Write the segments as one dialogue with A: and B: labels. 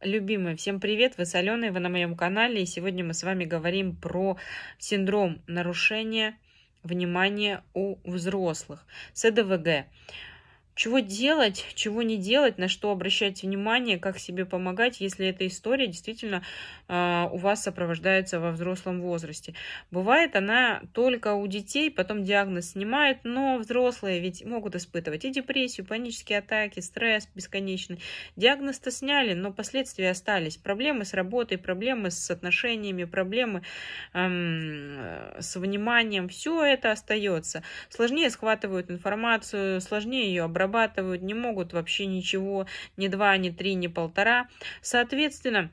A: Любимые, всем привет! Вы соленые, вы на моем канале, и сегодня мы с вами говорим про синдром нарушения внимания у взрослых, СДВГ. Э чего делать, чего не делать, на что обращать внимание, как себе помогать, если эта история действительно э, у вас сопровождается во взрослом возрасте. Бывает она только у детей, потом диагноз снимают, но взрослые ведь могут испытывать и депрессию, панические атаки, стресс бесконечный. Диагноз-то сняли, но последствия остались. Проблемы с работой, проблемы с отношениями, проблемы эм, с вниманием, все это остается. Сложнее схватывают информацию, сложнее ее обрабатывать зарабатывают, не могут вообще ничего, ни два, ни три, ни полтора. Соответственно,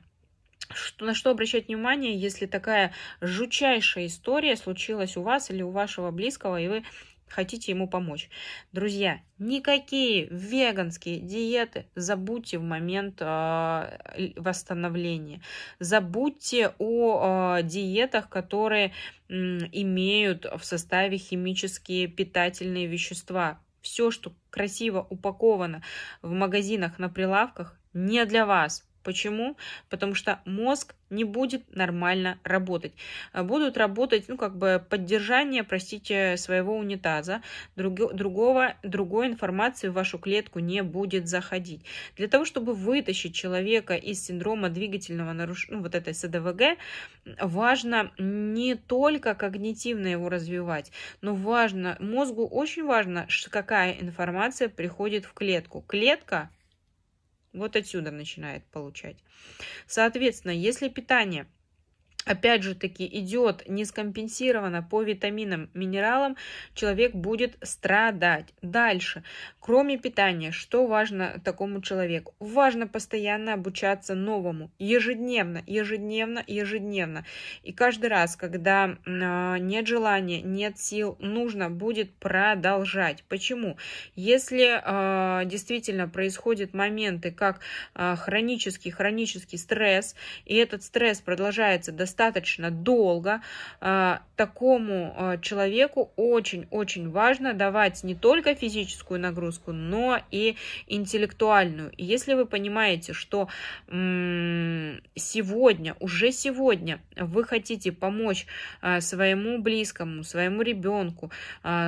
A: что, на что обращать внимание, если такая жучайшая история случилась у вас или у вашего близкого, и вы хотите ему помочь. Друзья, никакие веганские диеты забудьте в момент э, восстановления. Забудьте о э, диетах, которые э, имеют в составе химические питательные вещества все, что красиво упаковано в магазинах на прилавках, не для вас. Почему? Потому что мозг не будет нормально работать. Э, будут работать, ну, как бы поддержание, простите, своего унитаза. Друг, другого, другой информации в вашу клетку не будет заходить. Для того, чтобы вытащить человека из синдрома двигательного нарушения, ну, вот этой СДВГ, важно не только когнитивно его развивать, но важно, мозгу очень важно, какая информация приходит в клетку. Клетка вот отсюда начинает получать. Соответственно, если питание опять же таки, идет нескомпенсированно по витаминам, минералам, человек будет страдать. Дальше, кроме питания, что важно такому человеку? Важно постоянно обучаться новому, ежедневно, ежедневно, ежедневно. И каждый раз, когда э, нет желания, нет сил, нужно будет продолжать. Почему? Если э, действительно происходят моменты, как э, хронический, хронический стресс, и этот стресс продолжается достаточно достаточно долго, а, такому а, человеку очень-очень важно давать не только физическую нагрузку, но и интеллектуальную. если вы понимаете, что сегодня, уже сегодня вы хотите помочь а, своему близкому, своему ребенку,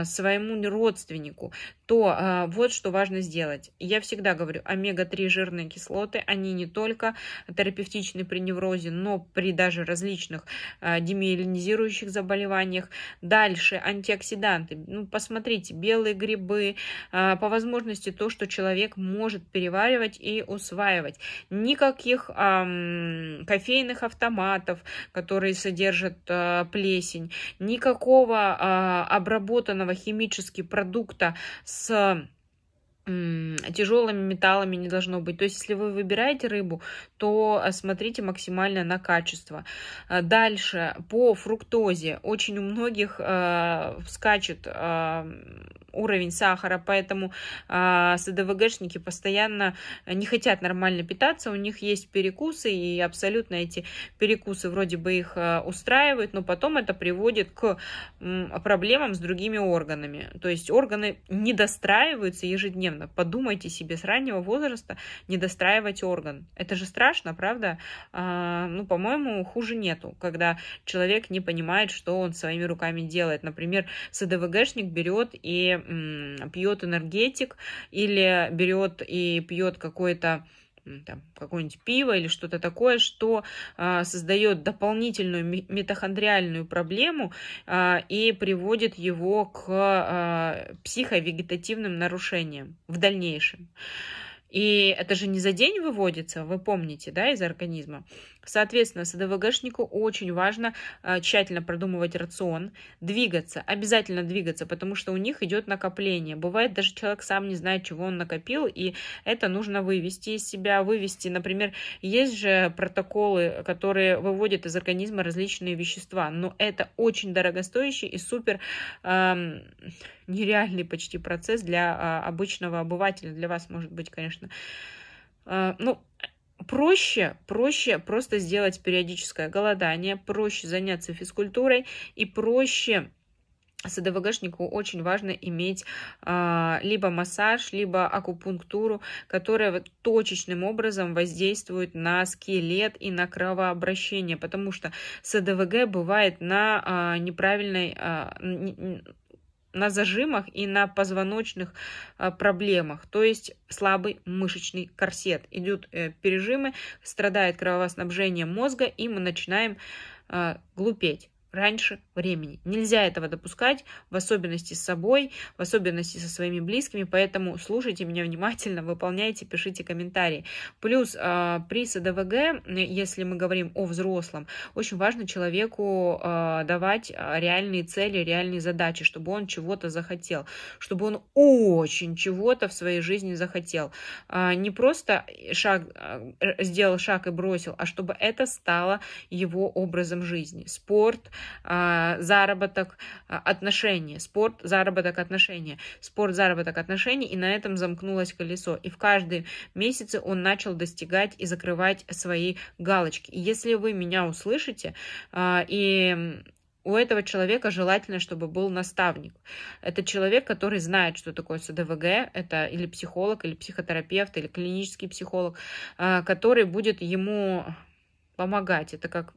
A: своему родственнику, то вот что важно сделать. Я всегда говорю, омега-3 жирные кислоты, они не только терапевтичны при неврозе, но при даже различных различных а, демиелинизирующих заболеваниях. Дальше антиоксиданты. Ну, посмотрите, белые грибы, а, по возможности то, что человек может переваривать и усваивать. Никаких эм, кофейных автоматов, которые содержат э, плесень, никакого э, обработанного химически продукта с тяжелыми металлами не должно быть. То есть, если вы выбираете рыбу, то а, смотрите максимально на качество. А, дальше, по фруктозе. Очень у многих э, скачет э, уровень сахара, поэтому э, СДВГшники постоянно не хотят нормально питаться, у них есть перекусы, и абсолютно эти перекусы вроде бы их э, устраивают, но потом это приводит к э, проблемам с другими органами. То есть органы недостраиваются ежедневно, совершенно. Подумайте себе с раннего возраста не достраивать орган. Это же страшно, правда? А, ну, по-моему, хуже нету, когда человек не понимает, что он своими руками делает. Например, СДВГшник берет и м, пьет энергетик или берет и пьет какой-то там, какое-нибудь пиво или что-то такое, что а, создает дополнительную митохондриальную проблему а, и приводит его к а, психовегетативным нарушениям в дальнейшем. И это же не за день выводится, вы помните, да, из организма. Соответственно, СДВГшнику очень важно э, тщательно продумывать рацион, двигаться, обязательно двигаться, потому что у них идет накопление. Бывает, даже человек сам не знает, чего он накопил, и это нужно вывести из себя, вывести. Например, есть же протоколы, которые выводят из организма различные вещества, но это очень дорогостоящий и супер эм, нереальный почти процесс для э, обычного обывателя. Для вас, может быть, конечно, э, ну, проще, проще просто сделать периодическое голодание, проще заняться физкультурой и проще СДВГшнику очень важно иметь а, либо массаж, либо акупунктуру, которая вот точечным образом воздействует на скелет и на кровообращение, потому что СДВГ бывает на а, неправильной, а, не, на зажимах и на позвоночных э, проблемах, то есть слабый мышечный корсет. Идут э, пережимы, страдает кровоснабжение мозга, и мы начинаем э, глупеть раньше времени. Нельзя этого допускать, в особенности с собой, в особенности со своими близкими, поэтому слушайте меня внимательно, выполняйте, пишите комментарии. Плюс а, при СДВГ, если мы говорим о взрослом, очень важно человеку а, давать а, реальные цели, реальные задачи, чтобы он чего-то захотел, чтобы он очень чего-то в своей жизни захотел. Не просто шаг, сделал шаг и бросил, а чтобы это стало его образом жизни. Спорт, а, заработок, а, отношения. Спорт, заработок, отношения. Спорт, заработок, отношения. И на этом замкнулось колесо. И в каждом месяце он начал достигать и закрывать свои галочки. И если вы меня услышите, а, и у этого человека желательно, чтобы был наставник. Это человек, который знает, что такое СДВГ, это или психолог, или психотерапевт, или клинический психолог, который будет ему помогать. Это как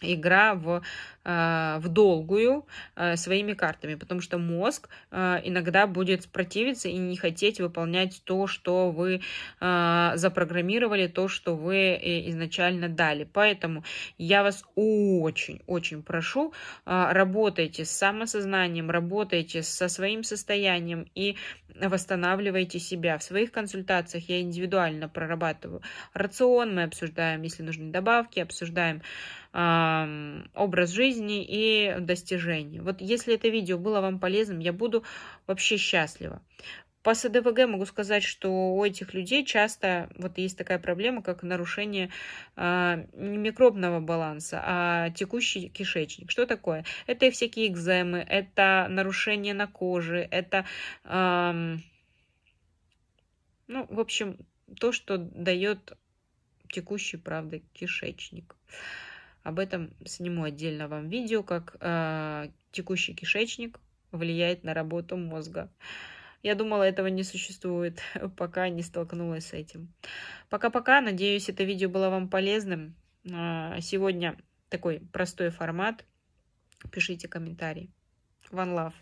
A: игра в Э, в долгую э, своими картами, потому что мозг э, иногда будет противиться и не хотеть выполнять то, что вы запрограммировали, то, что вы изначально дали. Поэтому я вас очень-очень прошу, работайте с самосознанием, работайте со своим состоянием и восстанавливайте себя. В своих консультациях я индивидуально прорабатываю рацион, мы обсуждаем, если нужны добавки, обсуждаем эм, образ жизни, жизни и достижений. Вот если это видео было вам полезным, я буду вообще счастлива. По СДВГ могу сказать, что у этих людей часто вот есть такая проблема, как нарушение э, не микробного баланса, а текущий кишечник. Что такое? Это и всякие экземы, это нарушение на коже, это, э, ну, в общем, то, что дает текущий, правда, кишечник. Э, об этом сниму отдельно вам видео, как э, текущий кишечник влияет на работу мозга. Я думала, этого не существует, пока не столкнулась с этим. Пока-пока. Надеюсь, это видео было вам полезным. А, сегодня такой простой формат. Пишите комментарии. One love.